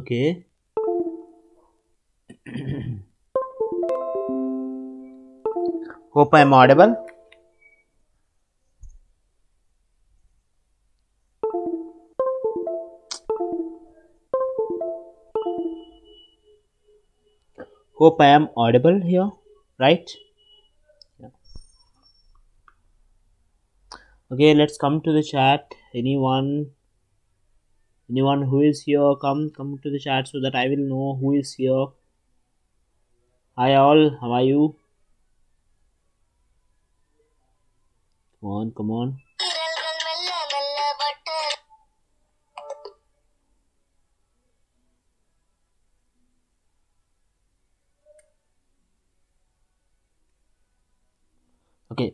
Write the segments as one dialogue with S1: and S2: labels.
S1: okay hope i'm audible hope i am audible here right okay let's come to the chat anyone anyone who is here come come to the chat so that i will know who is here hi all how are you come on come on okay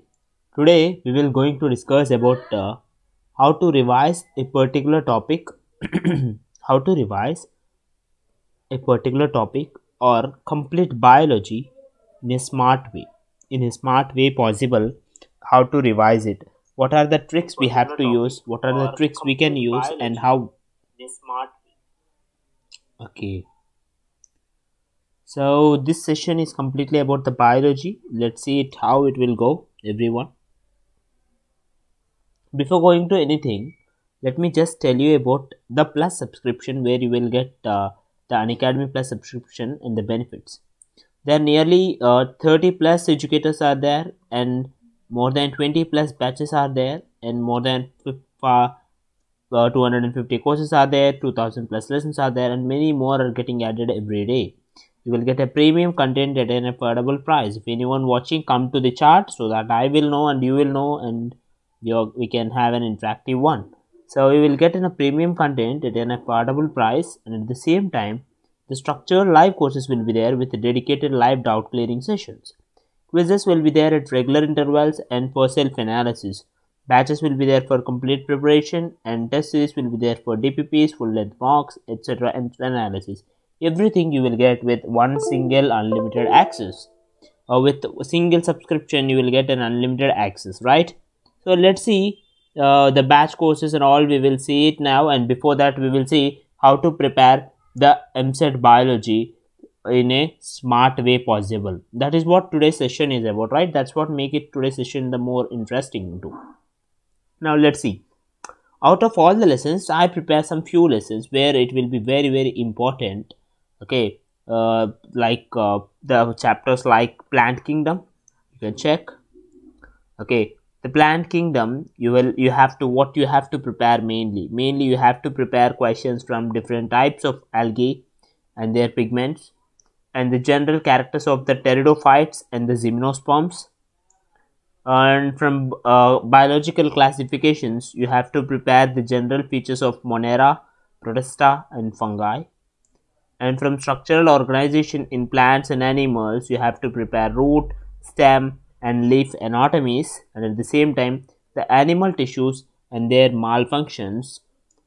S1: today we will going to discuss about uh, how to revise a particular topic how to revise a particular topic or complete biology in a smart way in a smart way possible how to revise it what are the tricks we have to use what are the tricks we can use and how okay so this session is completely about the biology let's see it how it will go everyone before going to anything let me just tell you about the plus subscription where you will get uh, the unacademy plus subscription and the benefits there are nearly uh, 30 plus educators are there and more than 20 plus batches are there and more than uh, uh, 250 courses are there 2000 plus lessons are there and many more are getting added every day you will get a premium content at an affordable price if anyone watching come to the chart so that i will know and you will know and we can have an interactive one so we will get in a premium content at an affordable price and at the same time the structured live courses will be there with dedicated live doubt clearing sessions. Quizzes will be there at regular intervals and for self-analysis. Batches will be there for complete preparation and test series will be there for DPPs, full-length mocks, etc. and analysis. Everything you will get with one single unlimited access. Or with a single subscription you will get an unlimited access, right? So let's see uh, the batch courses and all we will see it now and before that we will see how to prepare the MSET biology in a smart way possible that is what today's session is about right that's what make it today's session the more interesting too now let's see out of all the lessons i prepare some few lessons where it will be very very important okay uh, like uh, the chapters like plant kingdom you can check okay the plant kingdom you will you have to what you have to prepare mainly mainly you have to prepare questions from different types of algae and their pigments and the general characters of the pteridophytes and the gymnosperms and from uh, biological classifications you have to prepare the general features of monera protista and fungi and from structural organization in plants and animals you have to prepare root stem and leaf anatomies and at the same time the animal tissues and their malfunctions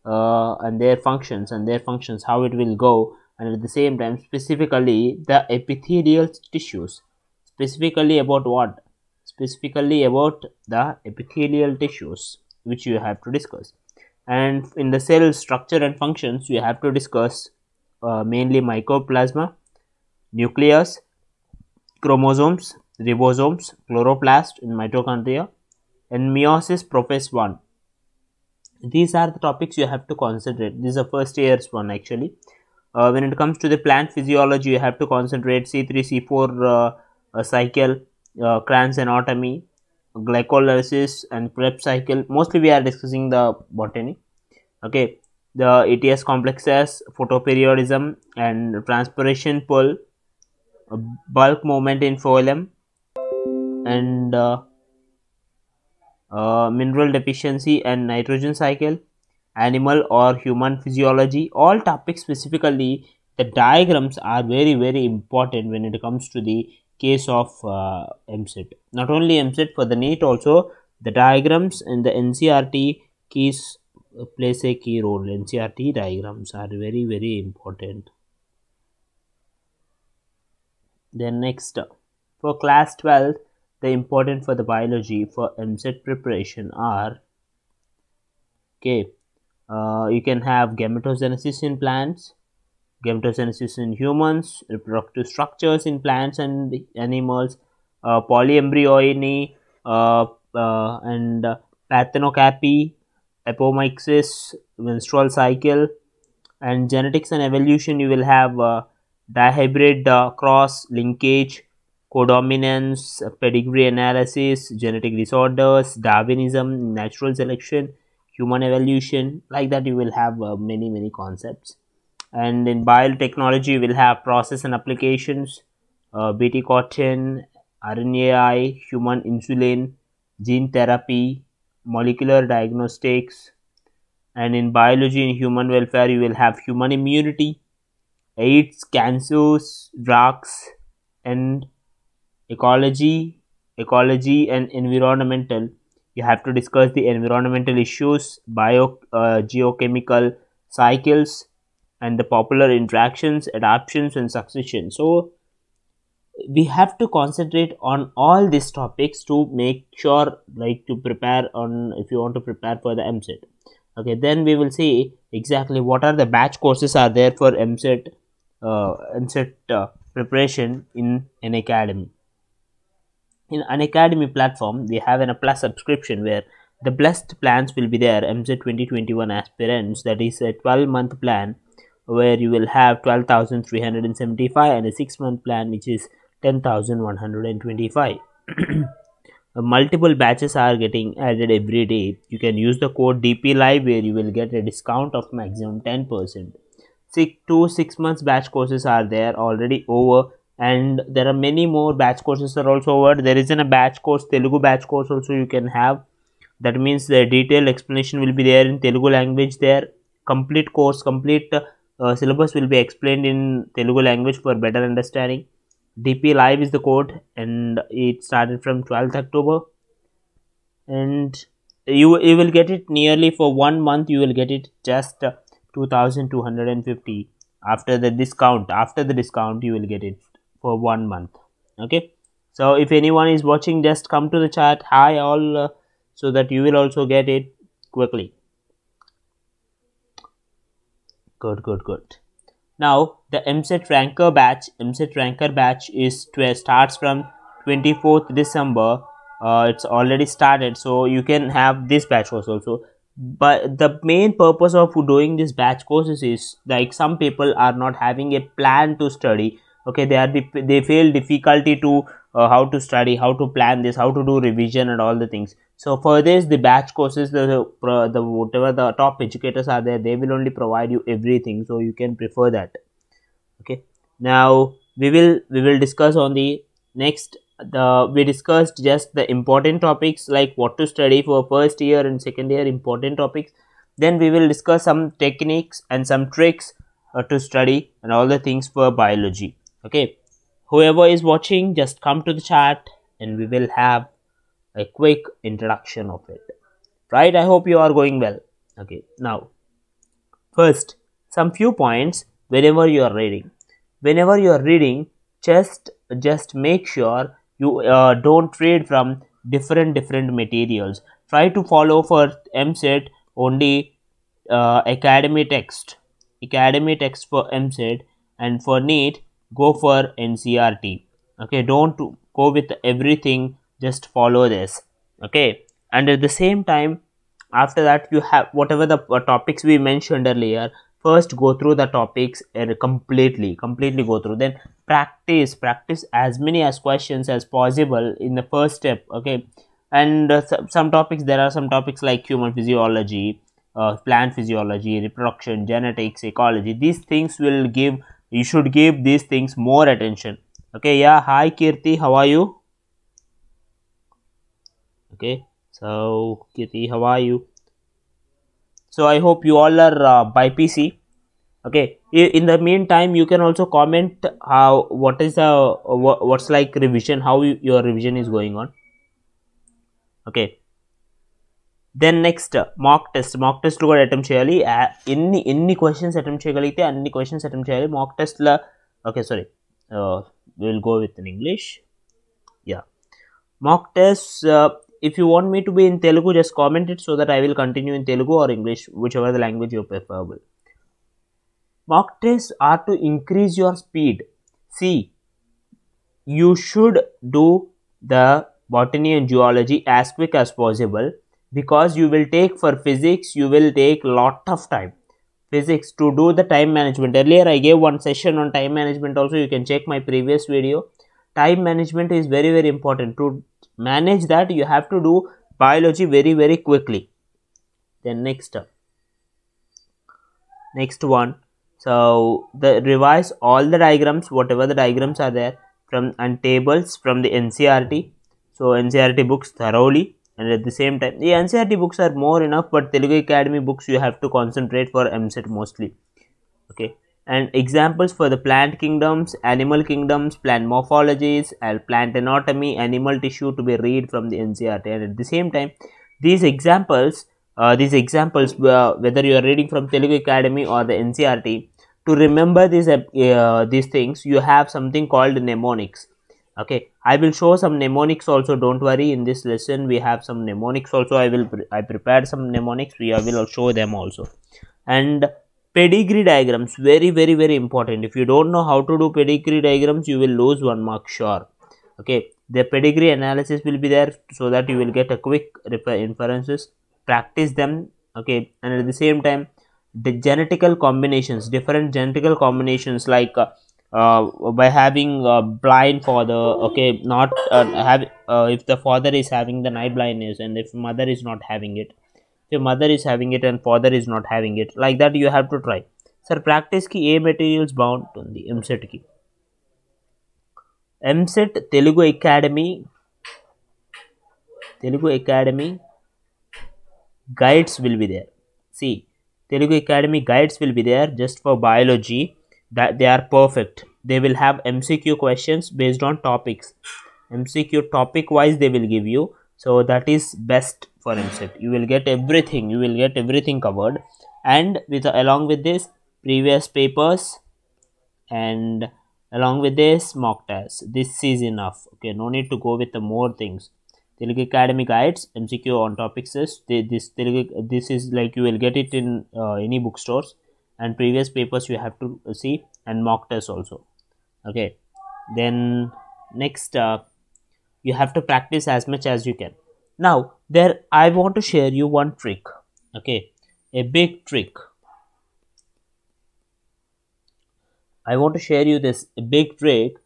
S1: uh, and their functions and their functions how it will go and at the same time specifically the epithelial tissues specifically about what specifically about the epithelial tissues which you have to discuss and in the cell structure and functions you have to discuss uh, mainly mycoplasma nucleus chromosomes ribosomes, chloroplast in mitochondria and meiosis prophase 1. These are the topics you have to concentrate. This is a first year's one actually. Uh, when it comes to the plant physiology, you have to concentrate C3, C4 uh, uh, cycle, uh, Kranz anatomy, glycolysis and prep cycle. Mostly we are discussing the botany. Okay, the ETS complexes, photoperiodism and transpiration pull, uh, bulk movement in phloem, and uh, uh, mineral deficiency and nitrogen cycle animal or human physiology all topics specifically the diagrams are very very important when it comes to the case of uh, not only MSET for the NEET also the diagrams in the NCRT keys uh, plays a key role NCRT diagrams are very very important then next for class 12 the important for the biology for MCET preparation are okay uh, you can have gametogenesis in plants gametogenesis in humans reproductive structures in plants and animals uh, polyembryony uh, uh, and uh, parthenocopy apomixis menstrual cycle and genetics and evolution you will have uh, dihybrid uh, cross linkage codominance, pedigree analysis, genetic disorders, Darwinism, natural selection, human evolution. Like that, you will have uh, many, many concepts. And in biotechnology, we'll have process and applications, uh, BT cotton, RNAi, human insulin, gene therapy, molecular diagnostics. And in biology and human welfare, you will have human immunity, AIDS, cancers, drugs, and ecology ecology and environmental you have to discuss the environmental issues bio uh, geochemical cycles and the popular interactions adaptations and succession so we have to concentrate on all these topics to make sure like to prepare on if you want to prepare for the mset okay then we will see exactly what are the batch courses are there for mset uh, mset uh, preparation in an academy in an academy platform we have an a plus subscription where the blessed plans will be there mz 2021 aspirants that is a 12 month plan where you will have 12375 and a 6 month plan which is 10125 uh, multiple batches are getting added every day you can use the code dp live where you will get a discount of maximum 10% six to six months batch courses are there already over and there are many more batch courses are also over there isn't a batch course telugu batch course also you can have that means the detailed explanation will be there in telugu language there complete course complete uh, syllabus will be explained in telugu language for better understanding dp live is the code and it started from 12th october and you you will get it nearly for one month you will get it just 2250 after the discount after the discount you will get it for one month okay so if anyone is watching just come to the chat hi all uh, so that you will also get it quickly good good good now the mset ranker batch mset ranker batch is starts from 24th december uh, it's already started so you can have this batch course also but the main purpose of doing this batch courses is like some people are not having a plan to study okay they are the, they feel difficulty to uh, how to study how to plan this how to do revision and all the things so for this the batch courses the the whatever the top educators are there they will only provide you everything so you can prefer that okay now we will we will discuss on the next the we discussed just the important topics like what to study for first year and second year important topics then we will discuss some techniques and some tricks uh, to study and all the things for biology okay whoever is watching just come to the chat and we will have a quick introduction of it right i hope you are going well okay now first some few points whenever you are reading whenever you are reading just just make sure you uh, don't read from different different materials try to follow for mset only uh, academy text academy text for mset and for neat go for ncrt okay don't go with everything just follow this okay and at the same time after that you have whatever the uh, topics we mentioned earlier first go through the topics uh, completely completely go through then practice practice as many as questions as possible in the first step okay and uh, some, some topics there are some topics like human physiology uh, plant physiology reproduction genetics ecology these things will give you should give these things more attention okay yeah hi kirti how are you okay so kirti how are you so i hope you all are uh, by pc okay in the meantime you can also comment how what is the what's like revision how you, your revision is going on okay then next, mock test. Mock test కూడా attempt చేయాలి ఎన్ని ఎన్ని questions attempt చేయగలిగితే mock test la okay sorry టెస్ట్ల okay sorry will go with in English ya mock test if you want me to be in Telugu, just comment it so that I will continue in Telugu or English, whichever the language you prefer Mock tests are to increase your speed. See, you should do the botany and geology as quick as possible because you will take for physics you will take lot of time physics to do the time management earlier i gave one session on time management also you can check my previous video time management is very very important to manage that you have to do biology very very quickly then next up next one so the revise all the diagrams whatever the diagrams are there from and tables from the ncrt so ncrt books thoroughly and at the same time the ncrt books are more enough but telugu academy books you have to concentrate for mset mostly okay and examples for the plant kingdoms animal kingdoms plant morphologies and plant anatomy animal tissue to be read from the ncrt and at the same time these examples uh, these examples uh, whether you are reading from telugu academy or the ncrt to remember these uh, these things you have something called mnemonics okay i will show some mnemonics also don't worry in this lesson we have some mnemonics also i will pre i prepared some mnemonics we will show them also and pedigree diagrams very very very important if you don't know how to do pedigree diagrams you will lose one mark sure okay the pedigree analysis will be there so that you will get a quick inferences practice them okay and at the same time the genetical combinations different genetical combinations like uh, uh, by having a uh, blind father okay not uh, have uh, if the father is having the night blindness and if mother is not having it if mother is having it and father is not having it like that you have to try sir practice ki a materials bound on the mset ki mset telugu academy telugu academy guides will be there see telugu academy guides will be there just for biology that they are perfect they will have mcq questions based on topics mcq topic wise they will give you so that is best for mset you will get everything you will get everything covered and with along with this previous papers and along with this mock test this is enough okay no need to go with the more things Telugu Academy Guides, MCQ on topics is this this is like you will get it in uh, any bookstores and previous papers you have to see and mock test also okay then next uh, you have to practice as much as you can now there i want to share you one trick okay a big trick i want to share you this big trick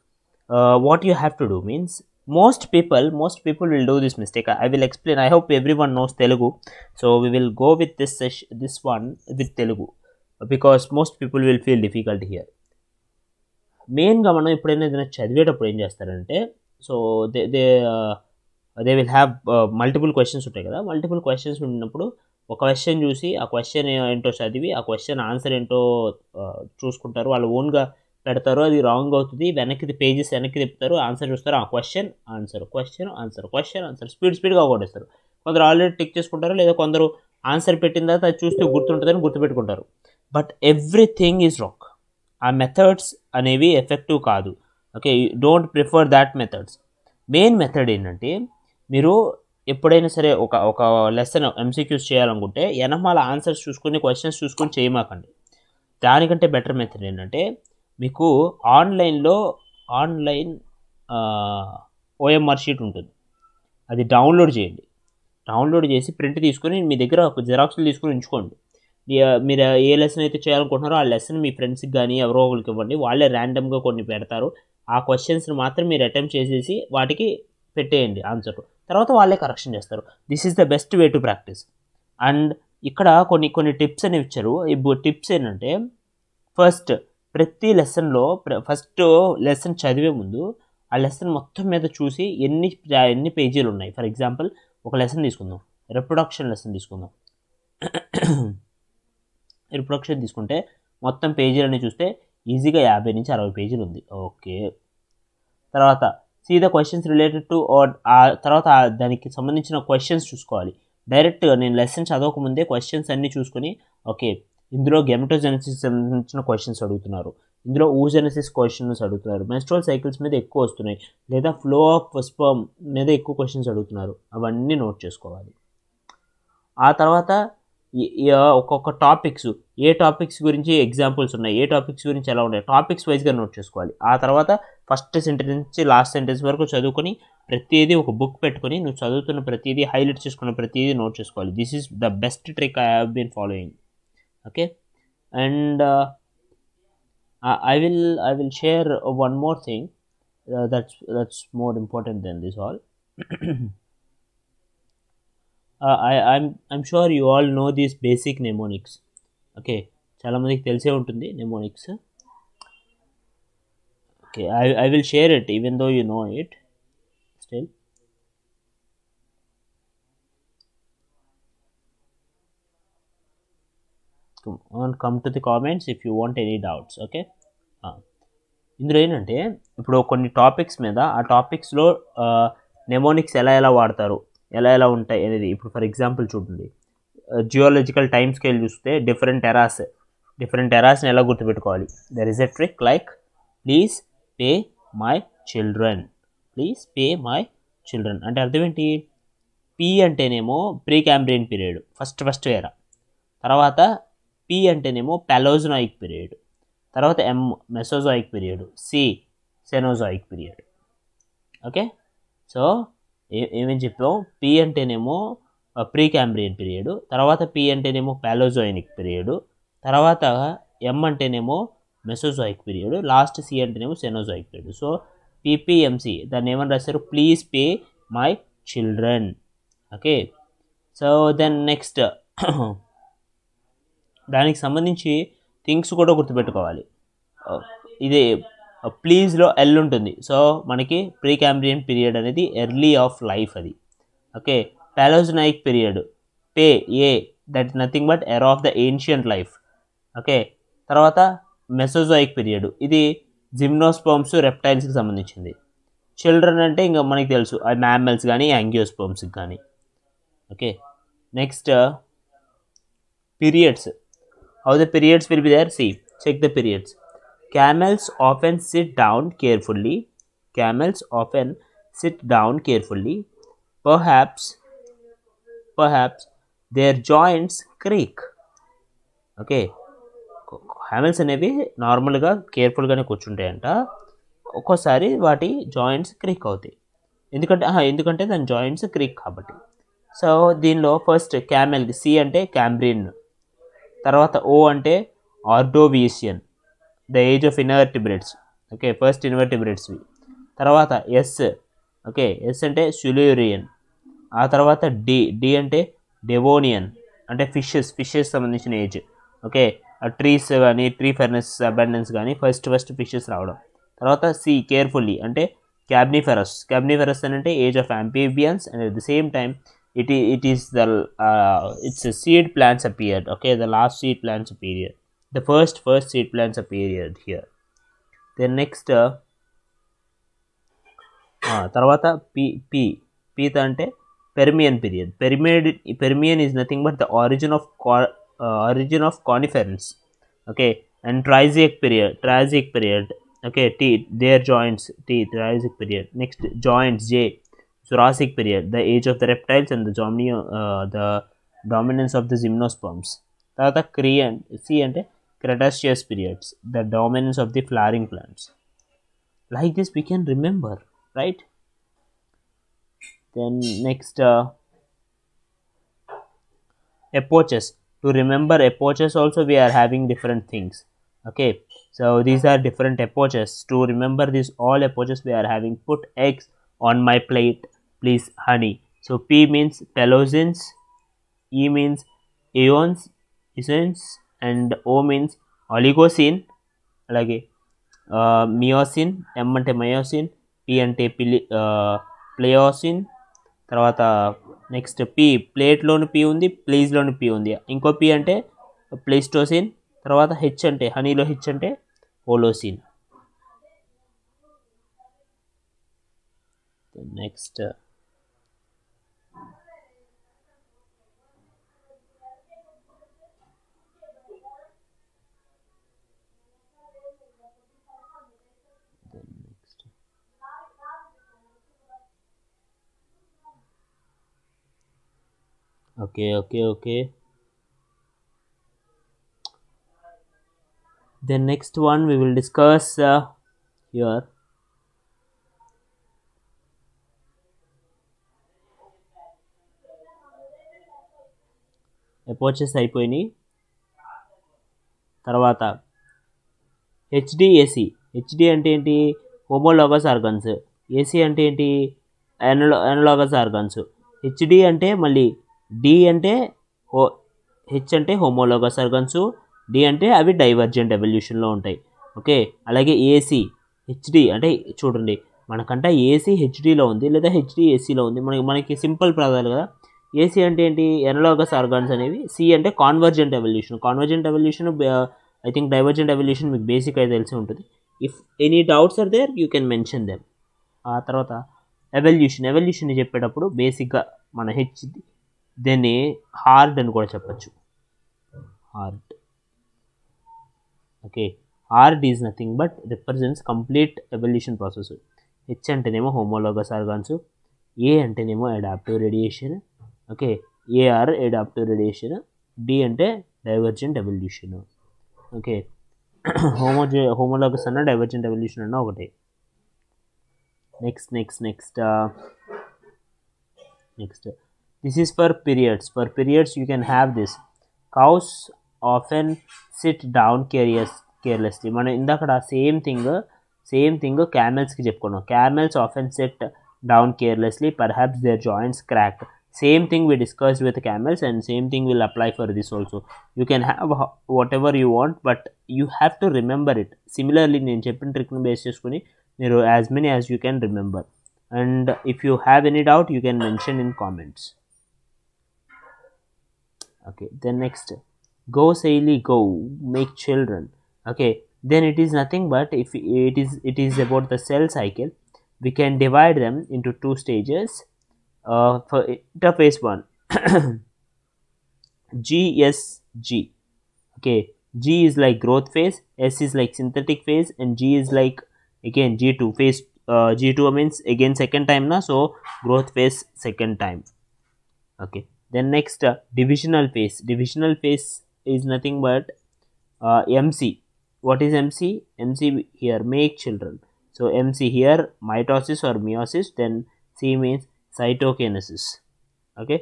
S1: uh, what you have to do means most people most people will do this mistake i will explain i hope everyone knows telugu so we will go with this this one with telugu because most people will feel difficult here మెయిన్గా మనం ఎప్పుడైనా ఏదైనా చదివేటప్పుడు ఏం చేస్తారంటే so they they they will have multiple questions ఉంటాయి కదా multiple questions ఉన్నప్పుడు ఒక క్వశ్చన్ చూసి ఆ క్వశ్చన్ ఏంటో చదివి ఆ క్వశ్చన్ ఆన్సర్ ఏంటో uh, చూసుకుంటారు వాళ్ళు ఓన్గా పెడతారు అది రాంగ్ అవుతుంది వెనక్కి పేజెస్ వెనక్కి తిప్పుతారు ఆన్సర్ చూస్తారు ఆ question answer question answer question answer speed స్పీడ్గా కొట్టేస్తారు కొందరు ఆల్రెడీ టిక్ చేసుకుంటారు లేదా కొందరు ఆన్సర్ పెట్టిన తర్వాత అది చూస్తే గుర్తుంటుందని గుర్తుపెట్టుకుంటారు బట్ ఎవ్రీథింగ్ ఈజ్ రాంగ్ ఆ మెథడ్స్ అనేవి ఎఫెక్టివ్ కాదు okay don't prefer that methods main method ఏంటంటే మీరు ఎప్పుడైనా సరే ఒక ఒక లెసన్ ఎంసీక్యూస్ చేయాలనుకుంటే ఎనమాల ఆన్సర్స్ చూసుకుని క్వశ్చన్స్ చూసుకొని చేయమాకండి దానికంటే బెటర్ మెథడ్ ఏంటంటే మీకు ఆన్లైన్లో ఆన్లైన్ ఓఎంఆర్ షీట్ ఉంటుంది అది డౌన్లోడ్ చేయండి డౌన్లోడ్ చేసి ప్రింట్ తీసుకొని మీ దగ్గర ఒక జిరాక్స్లు తీసుకొని ఉంచుకోండి మీరు ఏ లెసన్ అయితే చేయాలనుకుంటున్నారో ఆ లెసన్ మీ ఫ్రెండ్స్కి కానీ ఎవరో ఒకరికి ఇవ్వండి వాళ్ళే ర్యాండమ్గా కొన్ని పెడతారు ఆ క్వశ్చన్స్ని మాత్రం మీరు అటెంప్ట్ చేసేసి వాటికి పెట్టేయండి ఆన్సర్ తర్వాత వాళ్ళే కరెక్షన్ చేస్తారు this is the best way to practice and ఇక్కడ కొన్ని కొన్ని టిప్స్ అని ఇచ్చారు ఈ టిప్స్ ఏంటంటే ఫస్ట్ ప్రతి లెసన్లో ఫస్ట్ లెసన్ చదివే ముందు ఆ లెసన్ మొత్తం మీద చూసి ఎన్ని ఎన్ని పేజీలు ఉన్నాయి ఫర్ ఎగ్జాంపుల్ ఒక లెసన్ తీసుకుందాం రిప్రొడక్షన్ లెసన్ తీసుకుందాం రిప్రొడక్షన్ తీసుకుంటే మొత్తం పేజీలన్నీ చూస్తే ఈజీగా యాభై నుంచి అరవై పేజీలు ఉంది ఓకే తర్వాత see the questions related to తర్వాత దానికి సంబంధించిన క్వశ్చన్స్ చూసుకోవాలి డైరెక్ట్ నేను లెసన్ చదవకముందే క్వశ్చన్స్ అన్నీ చూసుకొని ఓకే ఇందులో గెమటోజెనసిస్ సంబంధించిన క్వశ్చన్స్ అడుగుతున్నారు ఇందులో ఊజెనసిస్ క్వశ్చన్స్ అడుగుతున్నారు మెస్ట్రోల్ సైకిల్స్ మీద ఎక్కువ వస్తున్నాయి లేదా ఫ్లో ఆఫ్ స్పర్మ్ మీద ఎక్కువ క్వశ్చన్స్ అడుగుతున్నారు అవన్నీ నోట్ చేసుకోవాలి ఆ తర్వాత ఒక్కొక్క టాపిక్స్ ఏ టాపిక్స్ గురించి ఎగ్జాంపుల్స్ ఉన్నాయి ఏ టాపిక్స్ గురించి ఎలా ఉన్నాయి టాపిక్స్ వైజ్గా నోట్ చేసుకోవాలి ఆ తర్వాత ఫస్ట్ సెంటెన్స్ నుంచి లాస్ట్ సెంటెన్స్ వరకు చదువుకొని ప్రతిదీ ఒక బుక్ పెట్టుకొని నువ్వు చదువుతున్న ప్రతిదీ హైలైట్ చేసుకున్న ప్రతిదీ నోట్ చేసుకోవాలి this is the best trick I have been following okay and I will I will share one more thing that's that's more important then this all I I'm I'm sure you all know these basic mnemonics okay చాలామందికి తెలిసే ఉంటుంది mnemonics okay I I will share it even though you know it still and come to the comments if you want any doubts okay uh, ఇందులో ఏంటంటే ఇప్పుడు కొన్ని topics మీద ఆ టాపిక్స్లో నెమోనిక్స్ uh, ఎలా ఎలా వాడతారు ఎలా ఎలా ఉంటాయి అనేది ఇప్పుడు ఫర్ ఎగ్జాంపుల్ చూడండి జియోలజికల్ టైం స్కేల్ చూస్తే డిఫరెంట్ ఎరాస్ డిఫరెంట్ ఎరాస్ని ఎలా గుర్తుపెట్టుకోవాలి there is a trick like please pay my children please pay my children అంటే అర్థం ఏంటి పి అంటేనేమో pre Cambrian period first first era తర్వాత పి అంటేనేమో పెలోజనాయిక్ పీరియడ్ తర్వాత M Mesozoic period C Cenozoic period okay so ఏమేమి చెప్పాం P అంటేనేమో ప్రీ క్యాంబ్రియన్ పీరియడ్ తర్వాత పి అంటేనేమో ప్యాలోజోయినిక్ పీరియడ్ తర్వాత ఎం అంటేనేమో మెసోజోయిక్ పీరియడ్ లాస్ట్ సి అంటేనేమో సెనోజాయిక్ పీరియడ్ సో పిపిఎంసి దాన్ని ఏమని రాశారు please pay my children okay so then next దానికి సంబంధించి థింగ్స్ కూడా గుర్తుపెట్టుకోవాలి ఇది ప్లీజ్లో ఎల్ ఉంటుంది సో మనకి ప్రీ క్యాంబ్రియన్ పీరియడ్ అనేది ఎర్లీ ఆఫ్ లైఫ్ అది okay Paleozoic period pay a that nothing but era of the ancient life okay తర్వాత మెసోజాయిక్ పీరియడ్ ఇది జిమ్నోస్పోమ్స్ రెప్టైల్స్కి సంబంధించింది చిల్డ్రన్ అంటే ఇంకా మనకి తెలుసు అవి మ్యామల్స్ కానీ యాంగియోస్పోమ్స్కి కానీ okay next periods how the periods will be there C check the periods Camels often sit down carefully. Camels often sit down carefully Perhaps, perhaps their joints creak okay camels అనేవి నార్మల్గా కేర్ఫుల్గానే కూర్చుంటాయంట ఒక్కోసారి వాటి joints creek అవుతాయి ఎందుకంటే ఎందుకంటే దాని joints creak కాబట్టి so దీనిలో ఫస్ట్ క్యామెల్ సి అంటే క్యాంబ్రిన్ తర్వాత ఓ అంటే Ordovician the age of invertebrates okay first ఇన్వర్టిబ్రేట్స్వి తర్వాత ఎస్ ఓకే ఎస్ అంటే సులూరియన్ ఆ తర్వాత డి డి అంటే డెవోనియన్ అంటే ఫిషెస్ ఫిషెస్ సంబంధించిన ఏజ్ ఓకే ఆ ట్రీస్ కానీ ట్రీ ఫెర్నెస్ అబండెన్స్ కానీ ఫస్ట్ ఫస్ట్ ఫిషెస్ రావడం తర్వాత సి కేర్ఫుల్లీ అంటే క్యాబ్నిఫెరస్ క్యాబ్నిఫెరస్ అని అంటే age of amphibians and at the same time it ఈ it is the it's seed plants a period okay the last seed plants period the first first seed plants appeared here then next uh, తర్వాత P P పీత అంటే Permian period Permian Permian is nothing but the origin of origin of conifers okay and Triassic period Triassic period okay T their joints T Triassic period next joints J Jurassic period the age of the reptiles and the జామినియో the dominance of the gymnosperms తర్వాత క్రియ C అంటే Cretaceous periods, the dominance of the flowering plants. Like this, we can remember, right? Then next, uh, epochs. To remember epochs, also we are having different things. Okay, so these are different epochs. To remember these all epochs, we are having put eggs on my plate, please honey. So P means pelosins, E means Aeons, Aeons, and O means Oligocene అలాగే Miocene ఎం అంటే myosin P అంటే పిలి ప్లేయోసిన్ తర్వాత next P ప్లేట్లోని P ఉంది ప్లీజ్లోని P ఉంది ఇంకో P అంటే ప్లేస్టోసిన్ తర్వాత H అంటే హనీలో హెచ్ అంటే Holocene next okay okay okay then next one we will discuss your here. Epochs అయిపోయినాయి తర్వాత హెచ్డి హెచ్డిఏసి హెచ్డి అంటే ఏంటి హోమోలోగస్ ఆర్గన్స్ ఏసీ అంటే ఏంటి అనలో అనలోగస్ ఆర్గన్స్ హెచ్డి అంటే మళ్ళీ డి అంటే హో హెచ్ అంటే హోమోలోగస్ ఆర్గన్స్ డి అంటే అవి డైవర్జెంట్ ఎవల్యూషన్లో ఉంటాయి ఓకే అలాగే ఏసీ హెచ్డి అంటే చూడండి మనకంట ఏసీ హెచ్డిలో ఉంది లేదా హెచ్డి ఏసీలో ఉంది మనకి మనకి సింపుల్ ప్రాధాలు కదా ఏసీ అంటే ఏంటి ఎనలోగస్ ఆర్గాన్స్ అనేవి సి అంటే convergent evolution convergent evolution I think divergent evolution మీకు బేసిక్ అయితే తెలిసి ఉంటుంది if any doubts are there you can mention them ఆ తర్వాత ఎవల్యూషన్ ఎవల్యూషన్ చెప్పేటప్పుడు బేసిక్గా మన హెచ్ దీన్ని హార్డ్ అని కూడా చెప్పచ్చు hard okay hard is nothing but represents complete evolution process H అంటేనేమో హోమోలోగస్ ఆర్గాన్స్ ఏ అంటేనేమో adaptive radiation okay AR adaptive radiation D అంటే డైవర్జెంట్ ఎవల్యూషన్ ఓకే హోమోజే హోమోలోగస్ అన్న డైవర్జెంట్ ఎవల్యూషన్ అన్న ఒకటే next next next next this is for periods for periods you can have this cows often sit down కేరియస్ carelessly మనం ఇందాక same thing same thing క్యామెల్స్కి చెప్పుకున్నాం camels often set down carelessly perhaps their joints crack same thing we discussed with camels and same thing will apply for this also you can have whatever you want but you have to remember it similarly నేను చెప్పిన ట్రిక్ని base చేసుకుని మీరు as many as you can remember and if you have any doubt you can mention in comments okay then next go saily go make children okay then it is nothing but if it is it is about the cell cycle we can divide them into two stages uh, for interface one G S G okay G is like growth phase S is like synthetic phase and G is like again G2 phase uh, G2 means again second time na so growth phase second time okay then next uh, divisional phase divisional phase is nothing but uh, mc what is mc mc here make children so mc here mitosis or meiosis then c means cytokinesis okay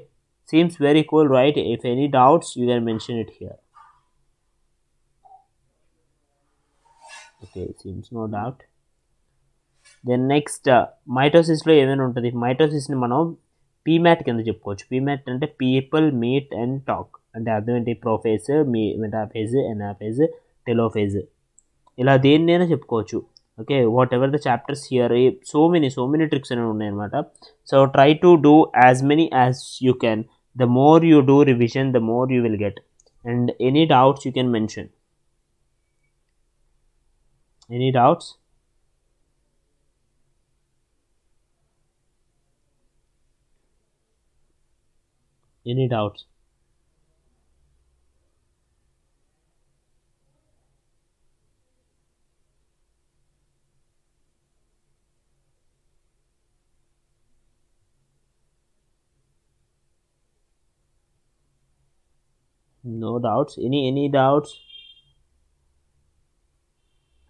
S1: seems very cool right if any doubts you can mention it here okay seems no doubt next then even మైటోసిస్లో ఏమైనా mitosis మైటోసిస్ని మనం పీమ్యాట్ కింద చెప్పుకోవచ్చు పీమ్యాట్ అంటే people meet and talk అంటే అర్థం ఏంటి prophase మీ మెటాఫేజ్ ఎనాఫేజ్ టెలోఫేజ్ ఇలా దేన్నైనా చెప్పుకోవచ్చు okay whatever the chapters here so many so many tricks అనేవి ఉన్నాయన్నమాట so try to do as many as you can the more you do revision the more you will get and any doubts you can mention any doubts in it out no doubts any any doubts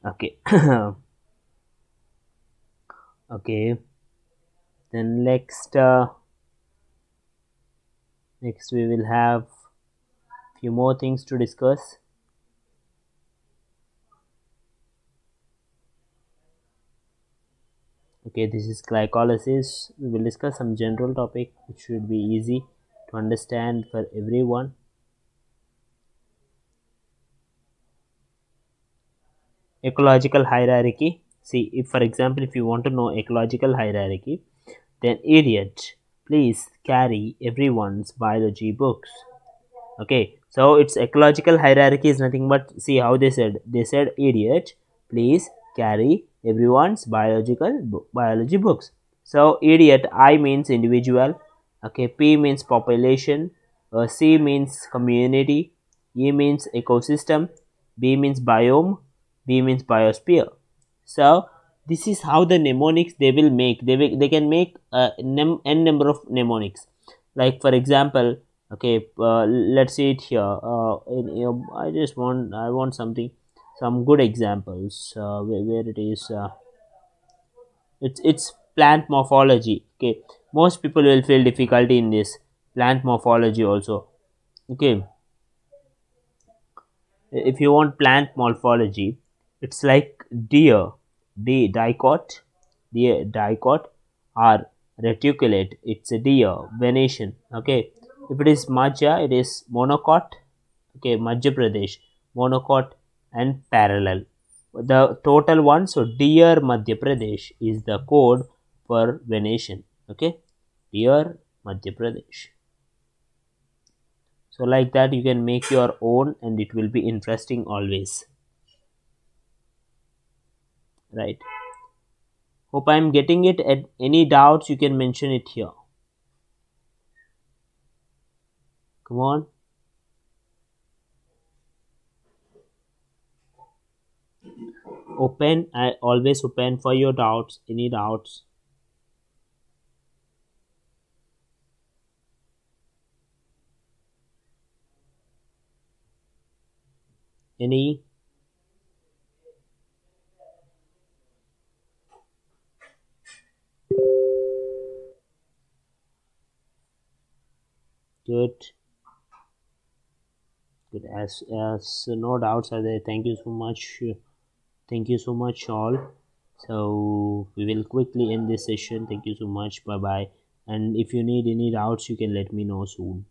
S1: okay okay then next uh, next we will have few more things to discuss okay this is glycolysis we will discuss some general topic which should be easy to understand for everyone ecological hierarchy see if for example if you want to know ecological hierarchy then idiot please carry everyone's biology books okay so its ecological hierarchy is nothing but see how they said they said idiot please carry everyone's biological biology books so idiot i means individual okay p means population uh, c means community e means ecosystem b means biome b means biosphere so this is how the mnemonics they will make they will, they can make uh, num n number of mnemonics like for example okay uh, let's see it here uh, in, i just want i want something some good examples uh, where, where it is uh, it's it's plant morphology okay most people will feel difficulty in this plant morphology also okay if you want plant morphology it's like deer the dicot the dicot are reticulate it's a deer venation okay if it is majja it is monocot okay madhya pradesh monocot and parallel the total one so deer madhya pradesh is the code for venation. okay deer madhya pradesh so like that you can make your own and it will be interesting always right hope i'm getting it at any doubts you can mention it here come on open i always open for your doubts any doubts any good good as as uh, no doubts are there thank you so much thank you so much all so we will quickly end this session thank you so much bye bye and if you need any doubts you can let me know soon